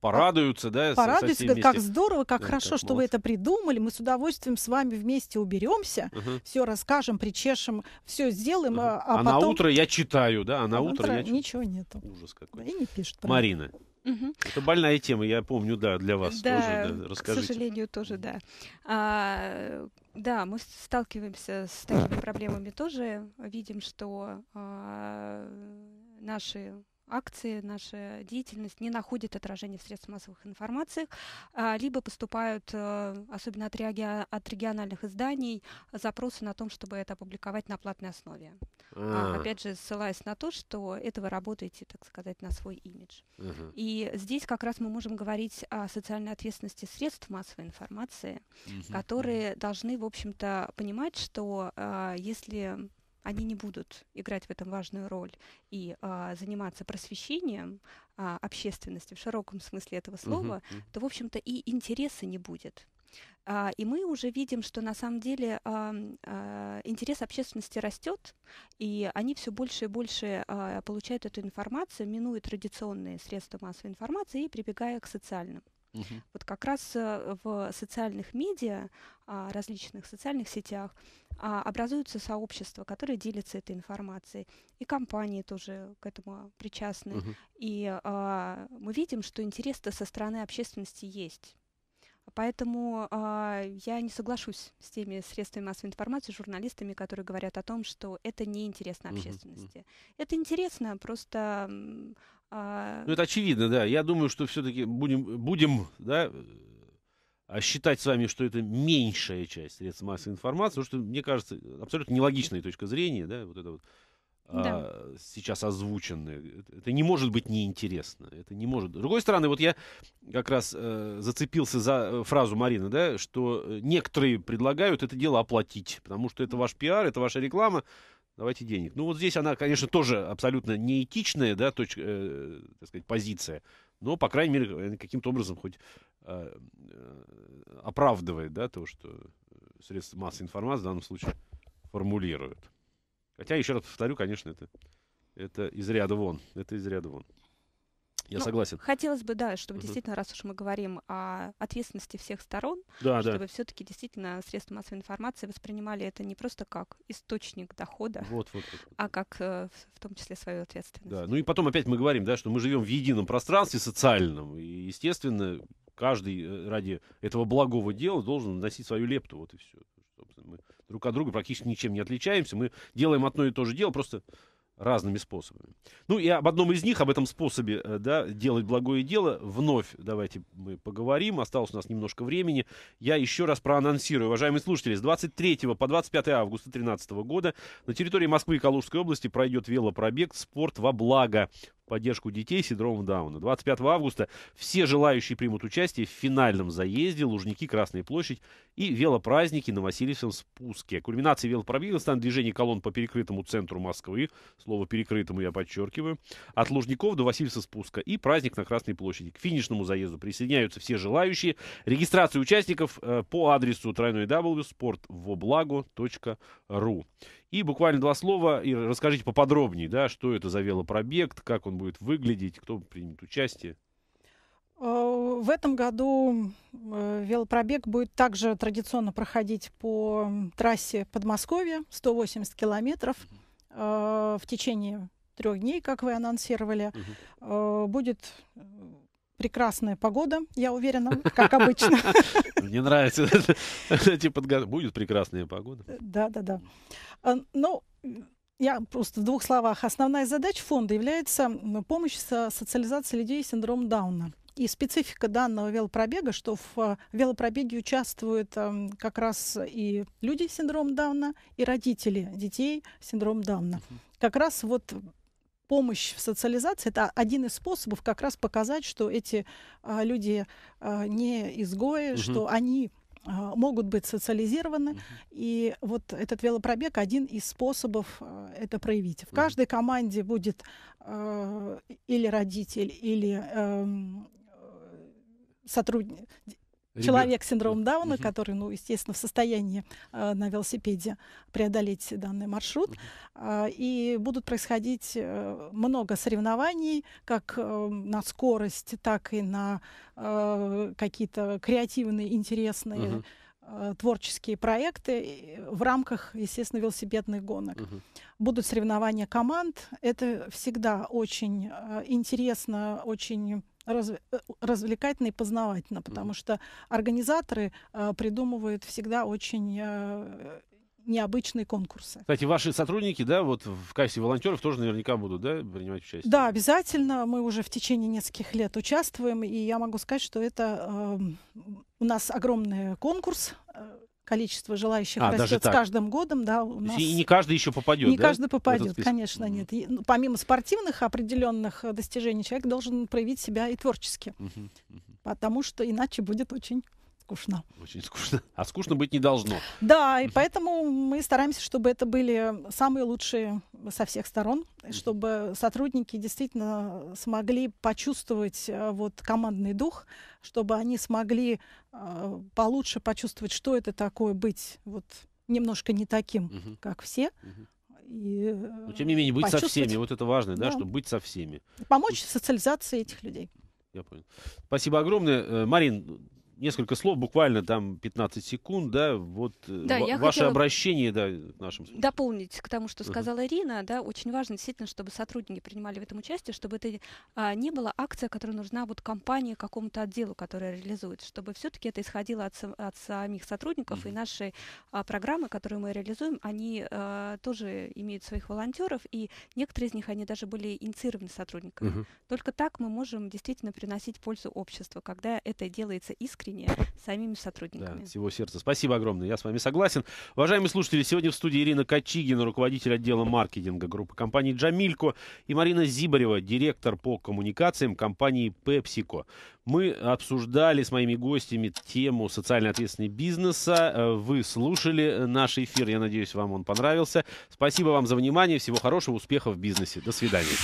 Speaker 1: Порадуются, да? Порадуются, как здорово, как да, хорошо, как что молодцы. вы это
Speaker 2: придумали. Мы с удовольствием с вами вместе уберемся, угу. все расскажем, причешем, все сделаем. Угу. А, а, а потом... на утро
Speaker 1: я читаю, да? А на, а на утро, утро я читаю.
Speaker 2: Ничего нету.
Speaker 1: Ужас какой.
Speaker 2: и не пишет. Правда. Марина.
Speaker 1: Угу. Это больная тема, я помню, да, для вас да, тоже. Да, расскажите. К
Speaker 3: сожалению, тоже, да. А, да, мы сталкиваемся с такими проблемами тоже. Видим, что а, наши акции, наша деятельность не находит отражения в средствах массовых информации, а, либо поступают, э, особенно от, реаги... от региональных изданий, запросы на том, чтобы это опубликовать на платной основе. А-а-а. Опять же, ссылаясь на то, что это вы работаете, так сказать, на свой имидж. Угу. И здесь как раз мы можем говорить о социальной ответственности средств массовой информации, угу. которые должны, в общем-то, понимать, что а, если они не будут играть в этом важную роль и а, заниматься просвещением а, общественности в широком смысле этого слова, uh-huh, uh-huh. то, в общем-то, и интереса не будет. А, и мы уже видим, что на самом деле а, а, интерес общественности растет, и они все больше и больше а, получают эту информацию, минуя традиционные средства массовой информации и прибегая к социальным. Угу. Вот как раз э, в социальных медиа, а, различных социальных сетях а, образуются сообщества, которые делятся этой информацией. И компании тоже к этому причастны. Угу. И а, мы видим, что интерес-то со стороны общественности есть. Поэтому э, я не соглашусь с теми средствами массовой информации, журналистами, которые говорят о том, что это неинтересно общественности. Mm -hmm. Это интересно, просто... Э... Ну, это
Speaker 1: очевидно, да. Я думаю, что все-таки будем, будем да, а, считать с вами, что это меньшая часть средств массовой информации, потому что, мне кажется, абсолютно нелогичная точка зрения, да, вот это вот да. а, сейчас озвученное. Это не может быть неинтересно. Это не может. С другой стороны, вот я как раз э, зацепился за э, фразу Марины, да, что э, некоторые предлагают это дело оплатить, потому что это ваш пиар, это ваша реклама, давайте денег. Ну вот здесь она, конечно, тоже абсолютно неэтичная, да, точка, э, так сказать, позиция. Но, по крайней мере, э, каким-то образом хоть а, э, оправдывает да, то, что э, средства массовой информации в данном случае формулируют. Хотя, еще раз повторю, конечно, это, это из ряда вон. Это из ряда вон. Я ну, согласен. Хотелось
Speaker 3: бы, да, чтобы угу. действительно, раз уж мы говорим о ответственности всех сторон, да, чтобы да. все-таки действительно средства массовой информации воспринимали это не просто как источник дохода, вот, вот, вот, вот. а как э, в том числе свою ответственность.
Speaker 1: Да, ну и потом опять мы говорим, да, что мы живем в едином пространстве социальном, и, естественно, каждый э, ради этого благого дела должен вносить свою лепту, вот и все. Мы друг от друга практически ничем не отличаемся, мы делаем одно и то же дело, просто разными способами. Ну и об одном из них, об этом способе э, да, делать благое дело, вновь давайте мы поговорим. Осталось у нас немножко времени. Я еще раз проанонсирую. Уважаемые слушатели, с 23 по 25 августа 2013 года на территории Москвы и Калужской области пройдет велопробег «Спорт во благо» поддержку детей с синдромом Дауна. 25 августа все желающие примут участие в финальном заезде Лужники, Красная площадь и велопразднике на Васильевском спуске. Кульминацией велопробега станет движение колонн по перекрытому центру Москвы. Слово «перекрытому» я подчеркиваю. От Лужников до Васильевского спуска и праздник на Красной площади. К финишному заезду присоединяются все желающие. Регистрация участников э, по адресу www.sportvoblago.ru и буквально два слова, и расскажите поподробнее, да, что это за велопробег, как он будет выглядеть, кто примет участие.
Speaker 2: Э, в этом году э, велопробег будет также традиционно проходить по трассе Подмосковья, 180 километров э, в течение трех дней, как вы анонсировали. Угу. Будет прекрасная погода, я уверена, как обычно.
Speaker 1: Мне нравится эти подготовки. Будет прекрасная погода.
Speaker 2: Да, да, да. Ну, я просто в двух словах. Основная задача фонда является помощь социализации людей с синдромом Дауна. И специфика данного велопробега, что в а, велопробеге участвуют как раз и люди с синдромом Дауна, и родители детей с синдромом Дауна. Как раз вот помощь в социализации – это один из способов как раз показать, что эти а, люди а, не изгои, угу. что они а, могут быть социализированы. uh И вот этот велопробег один из способов а, это проявить. В uh каждой команде будет э, или родитель, или э, эм, сотрудник, Человек с синдромом Дауна, угу. который, ну, естественно, в состоянии э, на велосипеде преодолеть данный маршрут. Угу. Э, и будут происходить э, много соревнований, как э, на скорость, так и на э, какие-то креативные, интересные угу творческие проекты в рамках, естественно, велосипедных гонок. Угу. Будут соревнования команд. Это всегда очень э, интересно, очень раз, э, развлекательно и познавательно, потому mm. что организаторы э, придумывают всегда очень э, необычные конкурсы.
Speaker 1: Кстати, ваши сотрудники, да, вот в качестве волонтеров тоже наверняка будут, да, принимать участие? Да,
Speaker 2: обязательно. Мы уже в течение нескольких лет участвуем, и я могу сказать, что это э, у нас огромный конкурс э, количество желающих а, растет с каждым годом, да. У нас... И не
Speaker 1: каждый еще попадет. Не да? каждый попадет,
Speaker 2: конечно, нет. И, ну, помимо спортивных определенных э, достижений, человек должен проявить себя и творчески, угу, угу. потому что иначе будет очень скучно.
Speaker 1: Очень скучно. А скучно быть не должно.
Speaker 2: Да, и поэтому мы стараемся, чтобы это были самые лучшие со всех сторон, чтобы сотрудники действительно смогли почувствовать э, вот командный дух, чтобы они смогли э, получше почувствовать, что это такое быть вот немножко не таким, угу. как все. И, Но, тем не менее, быть со всеми, вот
Speaker 1: это важно, да, да чтобы быть со всеми.
Speaker 2: Помочь в социализации этих людей.
Speaker 1: Я понял. Спасибо огромное. Э, Марин, несколько слов, буквально там 15 секунд, да, вот э, да, я ваше обращение, да, нашим слушателям.
Speaker 3: Дополнить к тому, что сказала uh-huh. Ирина, да, очень важно действительно, чтобы сотрудники принимали в этом участие, чтобы это а, не была акция, которая нужна вот компании какому-то отделу, которая реализует, чтобы все-таки это исходило от, от самих сотрудников uh-huh. и наши а, программы, которые мы реализуем, они а, тоже имеют своих волонтеров и некоторые из них они даже были инициированы сотрудниками. Uh-huh. Только так мы можем действительно приносить пользу обществу, когда это делается искренне искренне самими сотрудниками. Да,
Speaker 1: всего сердца. Спасибо огромное, я с вами согласен. Уважаемые слушатели, сегодня в студии Ирина Качигина, руководитель отдела маркетинга группы компании «Джамилько», и Марина Зибарева, директор по коммуникациям компании «Пепсико». Мы обсуждали с моими гостями тему социально ответственности бизнеса. Э, вы слушали наш эфир. Я надеюсь, вам он понравился. Спасибо вам за внимание. Всего хорошего, успехов в бизнесе. До свидания.